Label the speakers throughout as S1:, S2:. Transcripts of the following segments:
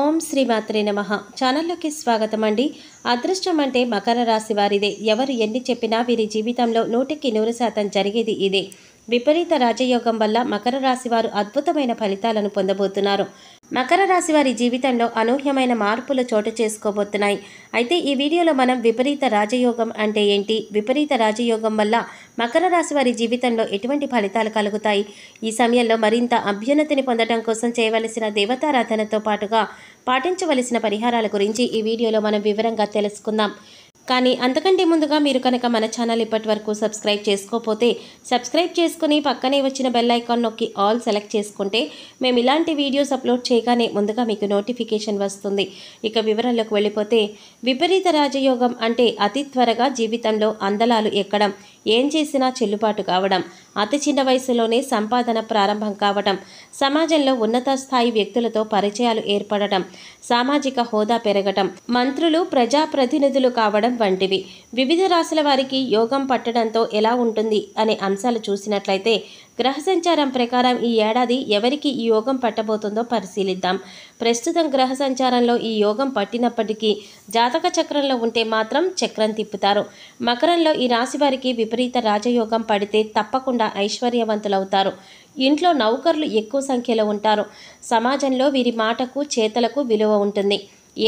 S1: ఓం శ్రీమాత్రే నమ ఛానల్లోకి స్వాగతం అండి అదృష్టం అంటే మకర రాశి వారిదే ఎవరు ఎన్ని చెప్పినా వీరి జీవితంలో నూటికి నూరు శాతం జరిగేది ఇదే విపరీత రాజయోగం వల్ల మకర రాశి వారు అద్భుతమైన ఫలితాలను పొందబోతున్నారు మకర రాశి వారి జీవితంలో అనూహ్యమైన మార్పులు చోటు చేసుకోబోతున్నాయి అయితే ఈ వీడియోలో మనం విపరీత రాజయోగం అంటే ఏంటి విపరీత రాజయోగం వల్ల మకర రాశి వారి జీవితంలో ఎటువంటి ఫలితాలు కలుగుతాయి ఈ సమయంలో మరింత అభ్యున్నతిని పొందడం కోసం చేయవలసిన దేవతారాధనతో పాటుగా పాటించవలసిన పరిహారాల గురించి ఈ వీడియోలో మనం వివరంగా తెలుసుకుందాం కానీ అంతకంటే ముందుగా మీరు కనుక మన ఛానల్ ఇప్పటి వరకు సబ్స్క్రైబ్ చేసుకోకపోతే సబ్స్క్రైబ్ చేసుకుని పక్కనే వచ్చిన బెల్ ఐకాన్ నొక్కి ఆల్ సెలెక్ట్ చేసుకుంటే మేము ఇలాంటి వీడియోస్ అప్లోడ్ చేయగానే ముందుగా మీకు నోటిఫికేషన్ వస్తుంది ఇక వివరాల్లోకి వెళ్ళిపోతే విపరీత రాజయోగం అంటే అతి త్వరగా జీవితంలో అందలాలు ఎక్కడం ఏం చేసినా చెల్లుబాటు కావడం అతి చిన్న వయసులోనే సంపాదన ప్రారంభం కావడం సమాజంలో ఉన్నత స్థాయి వ్యక్తులతో పరిచయాలు ఏర్పడటం సామాజిక హోదా పెరగటం మంత్రులు ప్రజాప్రతినిధులు కావడం వంటివి వివిధ రాశుల వారికి యోగం పట్టడంతో ఎలా ఉంటుంది అనే అంశాలు చూసినట్లయితే గ్రహ సంచారం ప్రకారం ఈ ఏడాది ఎవరికి ఈ యోగం పట్టబోతుందో పరిశీలిద్దాం ప్రస్తుతం గ్రహ సంచారంలో ఈ యోగం పట్టినప్పటికీ జాతక చక్రంలో ఉంటే మాత్రం చక్రం తిప్పుతారు మకరంలో ఈ రాశి వారికి విపరీత రాజయోగం పడితే తప్పకుండా ఐశ్వర్యవంతులవుతారు ఇంట్లో నౌకర్లు ఎక్కువ సంఖ్యలో ఉంటారు సమాజంలో వీరి మాటకు చేతలకు విలువ ఉంటుంది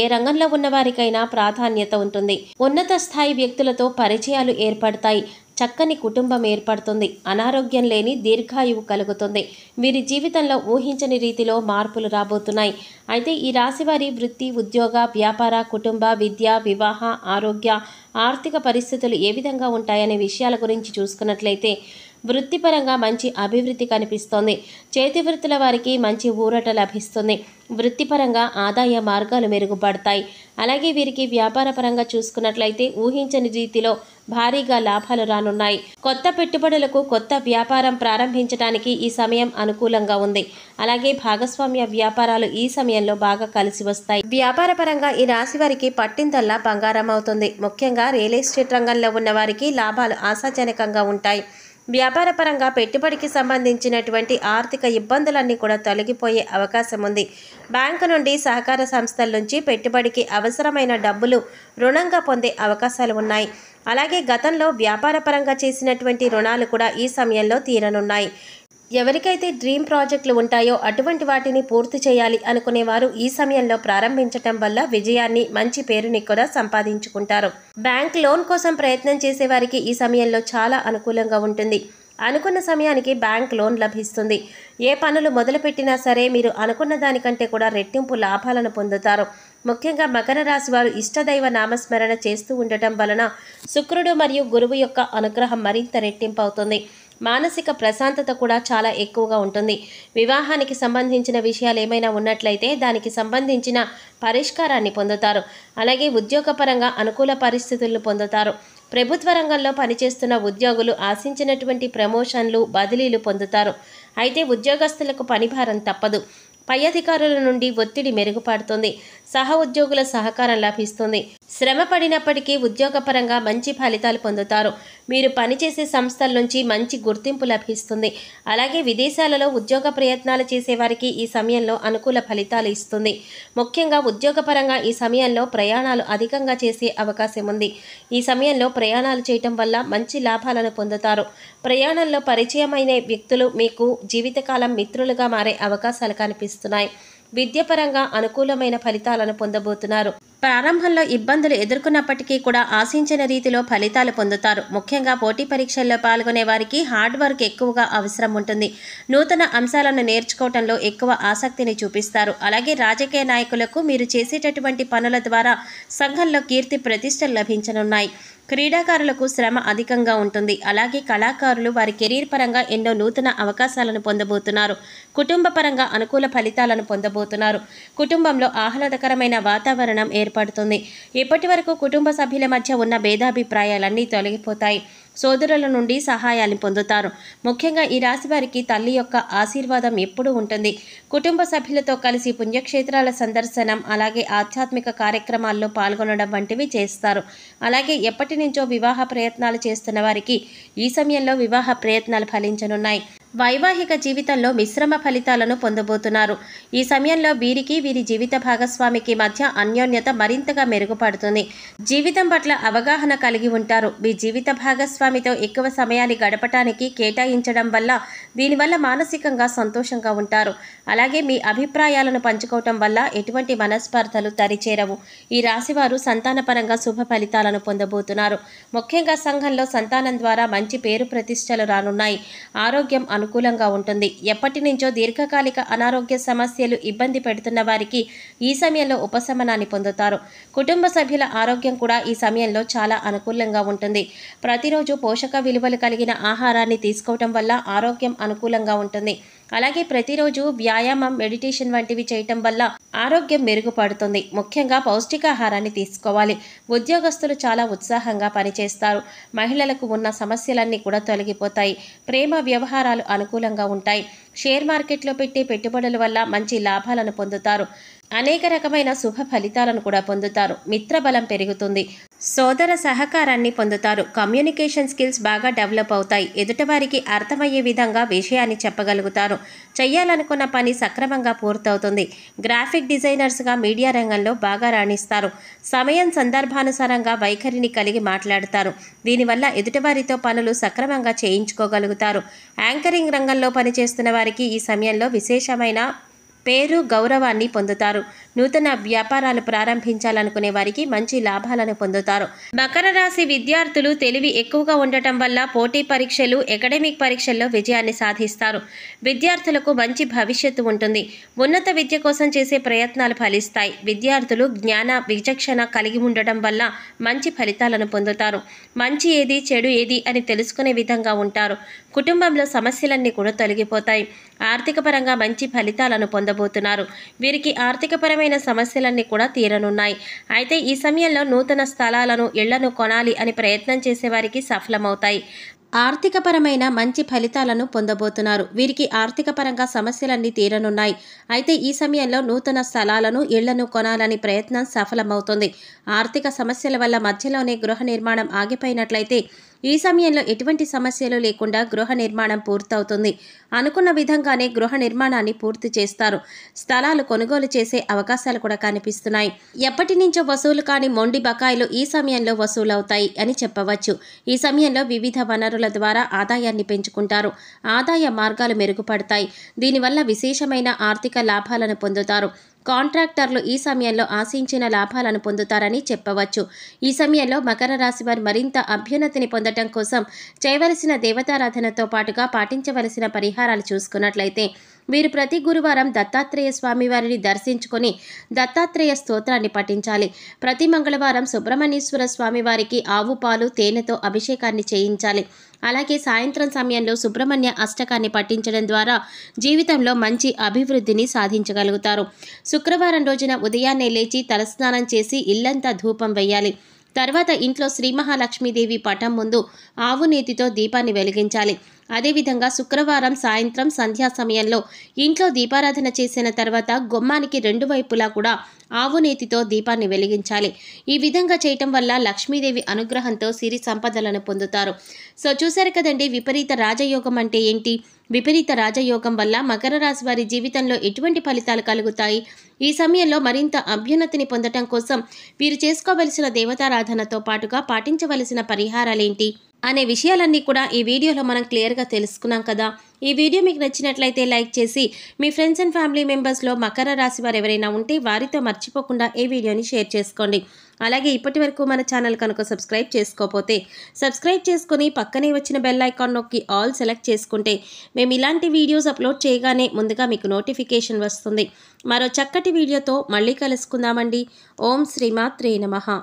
S1: ఏ రంగంలో ఉన్నవారికైనా ప్రాధాన్యత ఉంటుంది ఉన్నత స్థాయి వ్యక్తులతో పరిచయాలు ఏర్పడతాయి చక్కని కుటుంబం ఏర్పడుతుంది అనారోగ్యం లేని దీర్ఘాయువు కలుగుతుంది వీరి జీవితంలో ఊహించని రీతిలో మార్పులు రాబోతున్నాయి అయితే ఈ రాశివారి వృత్తి ఉద్యోగ వ్యాపార కుటుంబ విద్య వివాహ ఆరోగ్య ఆర్థిక పరిస్థితులు ఏ విధంగా ఉంటాయనే విషయాల గురించి చూసుకున్నట్లయితే వృత్తిపరంగా మంచి అభివృద్ధి కనిపిస్తోంది చేతి వృత్తుల వారికి మంచి ఊరట లభిస్తుంది వృత్తిపరంగా ఆదాయ మార్గాలు మెరుగుపడతాయి అలాగే వీరికి వ్యాపారపరంగా చూసుకున్నట్లయితే ఊహించని రీతిలో భారీగా లాభాలు రానున్నాయి కొత్త పెట్టుబడులకు కొత్త వ్యాపారం ప్రారంభించడానికి ఈ సమయం అనుకూలంగా ఉంది అలాగే భాగస్వామ్య వ్యాపారాలు ఈ సమయంలో బాగా కలిసి వస్తాయి వ్యాపారపరంగా ఈ రాశి వారికి పట్టిందల్లా బంగారం అవుతుంది ముఖ్యంగా రియల్ ఎస్టేట్ రంగంలో ఉన్న వారికి లాభాలు ఆశాజనకంగా ఉంటాయి వ్యాపారపరంగా పెట్టుబడికి సంబంధించినటువంటి ఆర్థిక ఇబ్బందులన్నీ కూడా తొలగిపోయే అవకాశం ఉంది బ్యాంకు నుండి సహకార సంస్థల నుంచి పెట్టుబడికి అవసరమైన డబ్బులు రుణంగా పొందే అవకాశాలు ఉన్నాయి అలాగే గతంలో వ్యాపారపరంగా చేసినటువంటి రుణాలు కూడా ఈ సమయంలో తీరనున్నాయి ఎవరికైతే డ్రీమ్ ప్రాజెక్టులు ఉంటాయో అటువంటి వాటిని పూర్తి చేయాలి అనుకునేవారు ఈ సమయంలో ప్రారంభించటం వల్ల విజయాన్ని మంచి పేరుని కూడా సంపాదించుకుంటారు బ్యాంక్ లోన్ కోసం ప్రయత్నం చేసేవారికి ఈ సమయంలో చాలా అనుకూలంగా ఉంటుంది అనుకున్న సమయానికి బ్యాంక్ లోన్ లభిస్తుంది ఏ పనులు మొదలుపెట్టినా సరే మీరు అనుకున్న దానికంటే కూడా రెట్టింపు లాభాలను పొందుతారు ముఖ్యంగా మకర రాశి వారు ఇష్టదైవ నామస్మరణ చేస్తూ ఉండటం వలన శుక్రుడు మరియు గురువు యొక్క అనుగ్రహం మరింత రెట్టింపు అవుతుంది మానసిక ప్రశాంతత కూడా చాలా ఎక్కువగా ఉంటుంది వివాహానికి సంబంధించిన విషయాలు ఏమైనా ఉన్నట్లయితే దానికి సంబంధించిన పరిష్కారాన్ని పొందుతారు అలాగే ఉద్యోగపరంగా అనుకూల పరిస్థితులను పొందుతారు ప్రభుత్వ రంగంలో పనిచేస్తున్న ఉద్యోగులు ఆశించినటువంటి ప్రమోషన్లు బదిలీలు పొందుతారు అయితే ఉద్యోగస్తులకు పనిభారం తప్పదు పై అధికారుల నుండి ఒత్తిడి మెరుగుపడుతుంది సహ ఉద్యోగుల సహకారం లభిస్తుంది శ్రమ పడినప్పటికీ ఉద్యోగపరంగా మంచి ఫలితాలు పొందుతారు మీరు పనిచేసే సంస్థల నుంచి మంచి గుర్తింపు లభిస్తుంది అలాగే విదేశాలలో ఉద్యోగ ప్రయత్నాలు చేసేవారికి ఈ సమయంలో అనుకూల ఫలితాలు ఇస్తుంది ముఖ్యంగా ఉద్యోగపరంగా ఈ సమయంలో ప్రయాణాలు అధికంగా చేసే అవకాశం ఉంది ఈ సమయంలో ప్రయాణాలు చేయటం వల్ల మంచి లాభాలను పొందుతారు ప్రయాణంలో పరిచయమైన వ్యక్తులు మీకు జీవితకాలం మిత్రులుగా మారే అవకాశాలు కనిపిస్తాయి కనిపిస్తున్నాయి విద్యపరంగా అనుకూలమైన ఫలితాలను పొందబోతున్నారు ప్రారంభంలో ఇబ్బందులు ఎదుర్కొన్నప్పటికీ కూడా ఆశించిన రీతిలో ఫలితాలు పొందుతారు ముఖ్యంగా పోటీ పరీక్షల్లో పాల్గొనే వారికి హార్డ్ వర్క్ ఎక్కువగా అవసరం ఉంటుంది నూతన అంశాలను నేర్చుకోవటంలో ఎక్కువ ఆసక్తిని చూపిస్తారు అలాగే రాజకీయ నాయకులకు మీరు చేసేటటువంటి పనుల ద్వారా సంఘంలో కీర్తి ప్రతిష్టలు లభించనున్నాయి క్రీడాకారులకు శ్రమ అధికంగా ఉంటుంది అలాగే కళాకారులు వారి కెరీర్ పరంగా ఎన్నో నూతన అవకాశాలను పొందబోతున్నారు కుటుంబ పరంగా అనుకూల ఫలితాలను పొందబోతున్నారు కుటుంబంలో ఆహ్లాదకరమైన వాతావరణం ఏర్పడుతుంది ఇప్పటి కుటుంబ సభ్యుల మధ్య ఉన్న భేదాభిప్రాయాలన్నీ తొలగిపోతాయి సోదరుల నుండి సహాయాన్ని పొందుతారు ముఖ్యంగా ఈ రాశి వారికి తల్లి యొక్క ఆశీర్వాదం ఎప్పుడూ ఉంటుంది కుటుంబ సభ్యులతో కలిసి పుణ్యక్షేత్రాల సందర్శనం అలాగే ఆధ్యాత్మిక కార్యక్రమాల్లో పాల్గొనడం వంటివి చేస్తారు అలాగే ఎప్పటి నుంచో వివాహ ప్రయత్నాలు చేస్తున్న వారికి ఈ సమయంలో వివాహ ప్రయత్నాలు ఫలించనున్నాయి వైవాహిక జీవితంలో మిశ్రమ ఫలితాలను పొందబోతున్నారు ఈ సమయంలో వీరికి వీరి జీవిత భాగస్వామికి మధ్య అన్యోన్యత మరింతగా మెరుగుపడుతుంది జీవితం పట్ల అవగాహన కలిగి ఉంటారు మీ జీవిత భాగస్వామితో ఎక్కువ సమయాన్ని గడపటానికి కేటాయించడం వల్ల దీనివల్ల మానసికంగా సంతోషంగా ఉంటారు అలాగే మీ అభిప్రాయాలను పంచుకోవటం వల్ల ఎటువంటి మనస్పర్ధలు తరిచేరవు ఈ రాశివారు సంతానపరంగా శుభ ఫలితాలను పొందబోతున్నారు ముఖ్యంగా సంఘంలో సంతానం ద్వారా మంచి పేరు ప్రతిష్టలు రానున్నాయి ఆరోగ్యం అను అనుకూలంగా ఉంటుంది ఎప్పటి నుంచో దీర్ఘకాలిక అనారోగ్య సమస్యలు ఇబ్బంది పెడుతున్న వారికి ఈ సమయంలో ఉపశమనాన్ని పొందుతారు కుటుంబ సభ్యుల ఆరోగ్యం కూడా ఈ సమయంలో చాలా అనుకూలంగా ఉంటుంది ప్రతిరోజు పోషక విలువలు కలిగిన ఆహారాన్ని తీసుకోవటం వల్ల ఆరోగ్యం అనుకూలంగా ఉంటుంది అలాగే ప్రతిరోజు వ్యాయామం మెడిటేషన్ వంటివి చేయటం వల్ల ఆరోగ్యం మెరుగుపడుతుంది ముఖ్యంగా పౌష్టికాహారాన్ని తీసుకోవాలి ఉద్యోగస్తులు చాలా ఉత్సాహంగా పనిచేస్తారు మహిళలకు ఉన్న సమస్యలన్నీ కూడా తొలగిపోతాయి ప్రేమ వ్యవహారాలు అనుకూలంగా ఉంటాయి షేర్ మార్కెట్లో పెట్టే పెట్టుబడుల వల్ల మంచి లాభాలను పొందుతారు అనేక రకమైన శుభ ఫలితాలను కూడా పొందుతారు మిత్రబలం పెరుగుతుంది సోదర సహకారాన్ని పొందుతారు కమ్యూనికేషన్ స్కిల్స్ బాగా డెవలప్ అవుతాయి ఎదుటివారికి అర్థమయ్యే విధంగా విషయాన్ని చెప్పగలుగుతారు చేయాలనుకున్న పని సక్రమంగా పూర్తవుతుంది గ్రాఫిక్ డిజైనర్స్గా మీడియా రంగంలో బాగా రాణిస్తారు సమయం సందర్భానుసారంగా వైఖరిని కలిగి మాట్లాడతారు దీనివల్ల ఎదుటివారితో పనులు సక్రమంగా చేయించుకోగలుగుతారు యాంకరింగ్ రంగంలో పనిచేస్తున్న వారికి ఈ సమయంలో విశేషమైన పేరు గౌరవాన్ని పొందుతారు నూతన వ్యాపారాలు ప్రారంభించాలనుకునే వారికి మంచి లాభాలను పొందుతారు మకర రాశి విద్యార్థులు తెలివి ఎక్కువగా ఉండటం వల్ల పోటీ పరీక్షలు అకాడమిక్ పరీక్షల్లో విజయాన్ని సాధిస్తారు విద్యార్థులకు మంచి భవిష్యత్తు ఉంటుంది ఉన్నత విద్య కోసం చేసే ప్రయత్నాలు ఫలిస్తాయి విద్యార్థులు జ్ఞాన విచక్షణ కలిగి ఉండటం వల్ల మంచి ఫలితాలను పొందుతారు మంచి ఏది చెడు ఏది అని తెలుసుకునే విధంగా ఉంటారు కుటుంబంలో సమస్యలన్నీ కూడా తొలగిపోతాయి ఆర్థికపరంగా మంచి ఫలితాలను పొందబోతున్నారు వీరికి ఆర్థికపరమైన కీలకమైన సమస్యలన్నీ కూడా తీరనున్నాయి అయితే ఈ సమయంలో నూతన స్థలాలను ఇళ్లను కొనాలి అని ప్రయత్నం చేసేవారికి సఫలమవుతాయి ఆర్థికపరమైన మంచి ఫలితాలను పొందబోతున్నారు వీరికి ఆర్థికపరంగా సమస్యలన్నీ తీరనున్నాయి అయితే ఈ సమయంలో నూతన స్థలాలను ఇళ్లను కొనాలని ప్రయత్నం సఫలమవుతుంది ఆర్థిక సమస్యల వల్ల మధ్యలోనే గృహ నిర్మాణం ఆగిపోయినట్లయితే ఈ సమయంలో ఎటువంటి సమస్యలు లేకుండా గృహ నిర్మాణం పూర్తవుతుంది అనుకున్న విధంగానే గృహ నిర్మాణాన్ని పూర్తి చేస్తారు స్థలాలు కొనుగోలు చేసే అవకాశాలు కూడా కనిపిస్తున్నాయి ఎప్పటి నుంచో వసూలు కాని మొండి బకాయిలు ఈ సమయంలో వసూలవుతాయి అని చెప్పవచ్చు ఈ సమయంలో వివిధ వనరుల ద్వారా ఆదాయాన్ని పెంచుకుంటారు ఆదాయ మార్గాలు మెరుగుపడతాయి దీనివల్ల విశేషమైన ఆర్థిక లాభాలను పొందుతారు కాంట్రాక్టర్లు ఈ సమయంలో ఆశించిన లాభాలను పొందుతారని చెప్పవచ్చు ఈ సమయంలో మకర రాశి వారు మరింత అభ్యున్నతిని పొందటం కోసం చేయవలసిన దేవతారాధనతో పాటుగా పాటించవలసిన పరిహారాలు చూసుకున్నట్లయితే వీరు ప్రతి గురువారం దత్తాత్రేయ స్వామి వారిని దర్శించుకొని దత్తాత్రేయ స్తోత్రాన్ని పఠించాలి ప్రతి మంగళవారం సుబ్రహ్మణ్యేశ్వర స్వామి వారికి ఆవు పాలు తేనెతో అభిషేకాన్ని చేయించాలి అలాగే సాయంత్రం సమయంలో సుబ్రహ్మణ్య అష్టకాన్ని పఠించడం ద్వారా జీవితంలో మంచి అభివృద్ధిని సాధించగలుగుతారు శుక్రవారం రోజున ఉదయాన్నే లేచి తలస్నానం చేసి ఇల్లంతా ధూపం వేయాలి తర్వాత ఇంట్లో శ్రీ మహాలక్ష్మీదేవి పటం ముందు ఆవు నేతితో దీపాన్ని వెలిగించాలి అదేవిధంగా శుక్రవారం సాయంత్రం సంధ్యా సమయంలో ఇంట్లో దీపారాధన చేసిన తర్వాత గుమ్మానికి రెండు వైపులా కూడా ఆవునేతితో దీపాన్ని వెలిగించాలి ఈ విధంగా చేయటం వల్ల లక్ష్మీదేవి అనుగ్రహంతో సిరి సంపదలను పొందుతారు సో చూశారు కదండి విపరీత రాజయోగం అంటే ఏంటి విపరీత రాజయోగం వల్ల మకర రాశి వారి జీవితంలో ఎటువంటి ఫలితాలు కలుగుతాయి ఈ సమయంలో మరింత అభ్యున్నతిని పొందటం కోసం వీరు చేసుకోవలసిన దేవతారాధనతో పాటుగా పాటించవలసిన పరిహారాలేంటి అనే విషయాలన్నీ కూడా ఈ వీడియోలో మనం క్లియర్గా తెలుసుకున్నాం కదా ఈ వీడియో మీకు నచ్చినట్లయితే లైక్ చేసి మీ ఫ్రెండ్స్ అండ్ ఫ్యామిలీ మెంబర్స్లో మకర రాశి వారు ఎవరైనా ఉంటే వారితో మర్చిపోకుండా ఈ వీడియోని షేర్ చేసుకోండి అలాగే ఇప్పటి వరకు మన ఛానల్ కనుక సబ్స్క్రైబ్ చేసుకోకపోతే సబ్స్క్రైబ్ చేసుకుని పక్కనే వచ్చిన బెల్ ఐకాన్ నొక్కి ఆల్ సెలెక్ట్ చేసుకుంటే మేము ఇలాంటి వీడియోస్ అప్లోడ్ చేయగానే ముందుగా మీకు నోటిఫికేషన్ వస్తుంది మరో చక్కటి వీడియోతో మళ్ళీ కలుసుకుందామండి ఓం శ్రీమాత్రే నమ